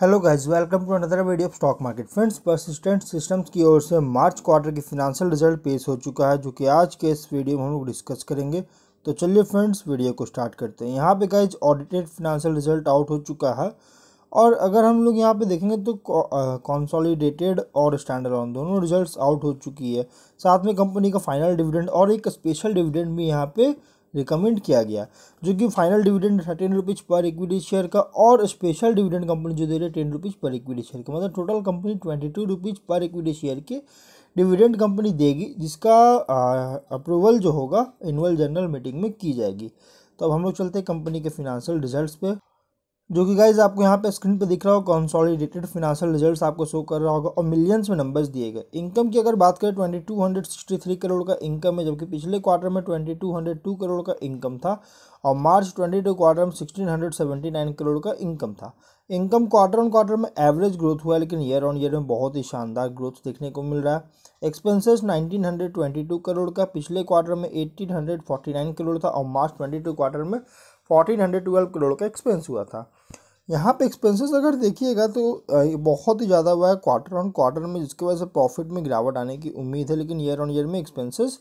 hello guys welcome to another video of stock market friends Persistent Systems की ओर से March quarter की financial result पेश हो चुका है जो कि आज के इस वीडियो में हम लोग डिस्कस करेंगे तो चलिए फ्रेंड्स वीडियो को स्टार्ट करते हैं यहाँ पे guys audited financial result out हो चुका है और अगर हम लोग यहाँ पे देखेंगे तो कॉन्सॉलीडेटेड और स्टैंडर्ड ऑन दोनों रिजल्ट आउट हो चुकी है साथ में कंपनी का फाइनल डिविडेंड और एक स्पेशल डिविडेंड भी यहाँ पे रिकमेंड किया गया जो कि फाइनल डिविडेंड था ten rupees per equity share का और स्पेशल डिविडेंड कंपनी जो दे रही है ten rupees per equity share का मतलब total company twenty two rupees per equity share के डिविडेंड कंपनी देगी जिसका अप्रूवल जो होगा एनुअल जनरल मीटिंग में की जाएगी तो अब हम लोग चलते हैं कंपनी के फिनेंशियल रिजल्ट्स पे जो कि गाइज आपको यहाँ पे स्क्रीन पे दिख रहा होगा कॉन्सॉलिडेटेड फिनेंशियल रिजल्ट्स आपको शो कर रहा होगा और मिलियंस में नंबर्स दिए गए इनकम की अगर बात करें twenty two hundred sixty three crore का इनकम है जबकि पिछले क्वार्टर में twenty two hundred two crore का इनकम था और मार्च ट्वेंटी टू क्वार्टर में sixteen hundred seventy nine crore का इनकम था इनकम क्वार्टर ऑन क्वार्टर में एवरेज ग्रोथ हुआ लेकिन ईयर ऑन ईयर में बहुत ही शानदार ग्रोथ देखने को मिल रहा है एक्सपेंसेस टू करोड़ का पिछले क्वार्टर में eighteen hundred forty nine crore था और मार्च ट्वेंटी टू क्वार्टर में फोर्टीन हंड्रेड ट्वेल्व करोड़ का एक्सपेंस हुआ था यहाँ पे एक्सपेंसेस अगर देखिएगा तो बहुत ही ज़्यादा हुआ है क्वार्टर ऑन क्वार्टर में जिसकी वजह से प्रॉफिट में गिरावट आने की उम्मीद है लेकिन ईयर ऑन ईयर में एक्सपेंसेस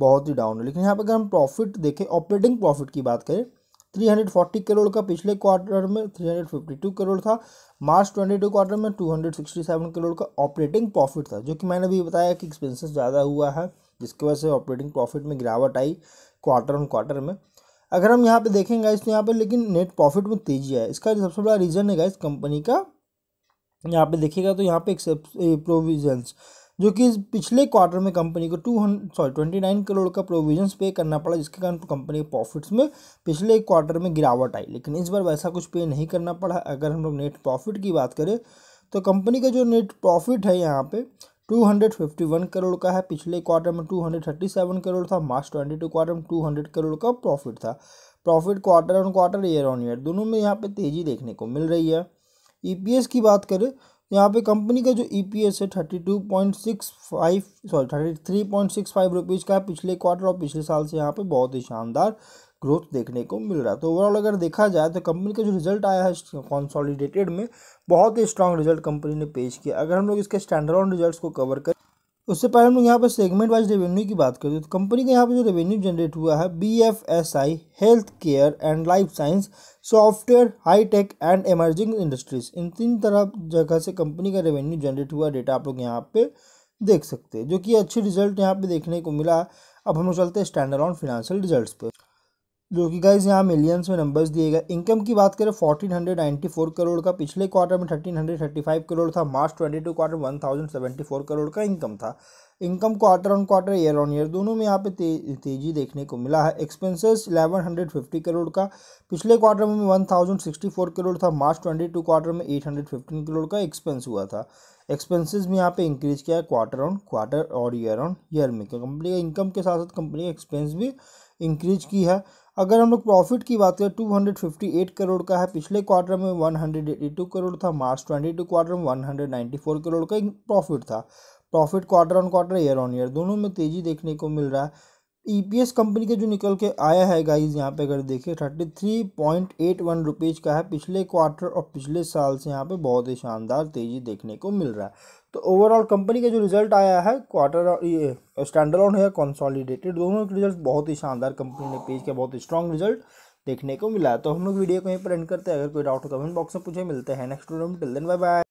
बहुत ही डाउन है लेकिन यहाँ पर अगर हम प्रॉफिट देखें ऑपरेटिंग प्रॉफिट की बात करें थ्री हंड्रेड फोर्टी करोड़ का पिछले क्वार्टर में three hundred fifty two crore था मार्च ट्वेंटी टू क्वार्टर में two hundred sixty seven crore का ऑपरेटिंग प्रॉफिट था जो कि मैंने अभी बताया कि एक्सपेंसेस ज़्यादा हुआ है जिसकी वजह से ऑपरेटिंग प्रॉफिट में गिरावट आई क्वार्टर ऑन क्वार्टर में अगर हम यहाँ पे देखें गाइस तो यहाँ पे लेकिन नेट प्रॉफिट में तेजी आया इसका सबसे बड़ा रीज़न है गाइस कंपनी का यहाँ पे देखिएगा तो यहाँ पे प्रोविजंस जो कि पिछले क्वार्टर में कंपनी को two hundred sorry twenty nine crore का प्रोविजंस पे करना पड़ा जिसके कारण कंपनी के प्रॉफिट्स में पिछले क्वार्टर में गिरावट आई लेकिन इस बार वैसा कुछ पे नहीं करना पड़ा अगर हम लोग नेट प्रॉफिट की बात करें तो कंपनी का जो नेट प्रॉफिट है यहाँ पे 251 करोड़ का है पिछले क्वार्टर में 237 करोड़ था मार्च 22 क्वार्टर में 200 करोड़ का प्रॉफिट था profit quarter on quarter year on year दोनों में यहाँ पे तेज़ी देखने को मिल रही है ईपीएस e की बात करें यहाँ पे कंपनी का जो ईपीएस e है thirty two point six five sorry thirty three point six five rupees का है पिछले क्वार्टर और पिछले साल से यहाँ पे बहुत ही शानदार ग्रोथ देखने को मिल रहा है तो ओवरऑल अगर देखा जाए तो कंपनी का जो रिजल्ट आया है कॉन्सॉलिडेटेड में बहुत ही स्ट्रांग रिजल्ट कंपनी ने पेश किया अगर हम लोग इसके स्टैंडर्ड रिजल्ट को कवर करें उससे पहले हम लोग यहाँ पर सेगमेंट वाइज रेवेन्यू की बात करते हैं तो कंपनी का यहाँ पर जो रेवेन्यू जनरेट हुआ है B F S I health care and life science software high tech and emerging industries इन तीन तरह जगह से कंपनी का रेवेन्यू जनरेट हुआ डेटा आप लोग यहाँ पे देख सकते हैं जो कि अच्छे रिजल्ट यहाँ पे देखने को मिला अब हम लोग चलते हैं स्टैंडर्ड ऑन फिनेंशियल रिजल्ट पर जो कि गाइज यहाँ मिलियंस में नंबर्स दिए गए इनकम की बात करें हंड्रेड नाइन्टी फोर करोड़ का पिछले क्वार्टर में thirteen hundred thirty five crore था March twenty two quarter one thousand seventy four crore का इनकम था income quarter on quarter year on year दोनों में यहाँ पे ते, तेजी देखने को मिला है एक्सपेंसेस फिफ्टी करोड़ का पिछले क्वार्टर में one thousand sixty four crore था मार्च ट्वेंटी टू क्वार्टर में एट हंड्रेड फिफ्टीन करोड़ का एक्सपेंस हुआ था एक्सपेंसेस भी यहाँ पे इंक्रीज किया है क्वार्टर ऑन क्वार्टर और ईयर ऑन ईयर में कंपनी का इनकम के साथ साथ कंपनी का एक्सपेंस भी इंक्रीज की है अगर हम लोग प्रॉफिट की बात करें 258 करोड़ का है पिछले क्वार्टर में 182 करोड़ था मार्च 22 क्वार्टर में 194 करोड़ का प्रॉफिट था profit quarter on quarter year on year दोनों में तेज़ी देखने को मिल रहा है ईपीएस e कंपनी के जो निकल के आया है गाइज यहाँ पे अगर देखिए thirty three point eight one rupees का है पिछले क्वार्टर और पिछले साल से यहाँ पे बहुत ही शानदार तेज़ी देखने को मिल रहा है तो ओवरऑल कंपनी का जो रिजल्ट आया है क्वार्टर और ये स्टैंडर्ड ऑन है कंसोलिडेटेड दोनों के रिजल्ट बहुत ही शानदार कंपनी ने पेज किया बहुत ही स्ट्रॉन्ग रिजल्ट देखने को मिला तो हम लोग वीडियो को यहीं पर एंड करते हैं अगर कोई डाउट हो कमेंट तो बॉक्स में पूछे मिलते हैं नेक्स्ट वीडियो में टिल देन बाय बाय